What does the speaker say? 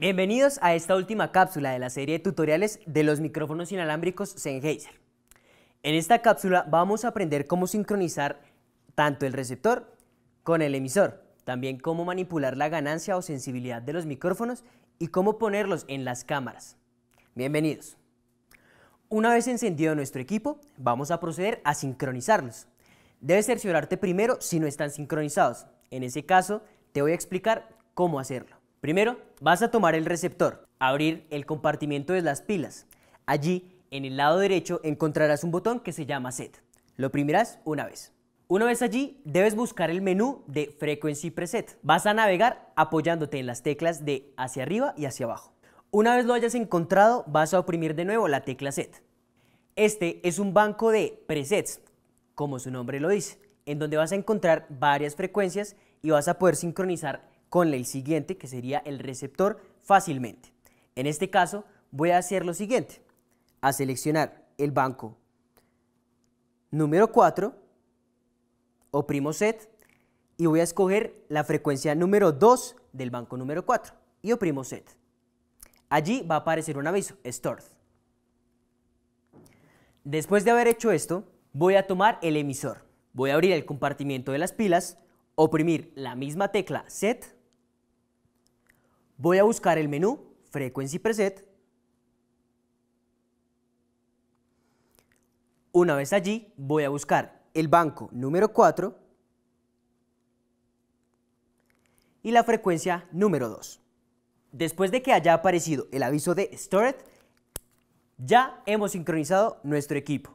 Bienvenidos a esta última cápsula de la serie de tutoriales de los micrófonos inalámbricos Sennheiser. En esta cápsula vamos a aprender cómo sincronizar tanto el receptor con el emisor, también cómo manipular la ganancia o sensibilidad de los micrófonos y cómo ponerlos en las cámaras. Bienvenidos. Una vez encendido nuestro equipo, vamos a proceder a sincronizarlos. Debes cerciorarte primero si no están sincronizados. En ese caso, te voy a explicar cómo hacerlo. Primero, vas a tomar el receptor, abrir el compartimiento de las pilas. Allí, en el lado derecho, encontrarás un botón que se llama Set. Lo oprimirás una vez. Una vez allí, debes buscar el menú de Frequency Preset. Vas a navegar apoyándote en las teclas de hacia arriba y hacia abajo. Una vez lo hayas encontrado, vas a oprimir de nuevo la tecla Set. Este es un banco de presets, como su nombre lo dice, en donde vas a encontrar varias frecuencias y vas a poder sincronizar con el siguiente, que sería el receptor fácilmente. En este caso, voy a hacer lo siguiente. A seleccionar el banco número 4, oprimo set y voy a escoger la frecuencia número 2 del banco número 4 y oprimo set. Allí va a aparecer un aviso, stored. Después de haber hecho esto, voy a tomar el emisor. Voy a abrir el compartimiento de las pilas, oprimir la misma tecla set Voy a buscar el menú Frequency Preset. Una vez allí, voy a buscar el banco número 4 y la frecuencia número 2. Después de que haya aparecido el aviso de Stored, ya hemos sincronizado nuestro equipo.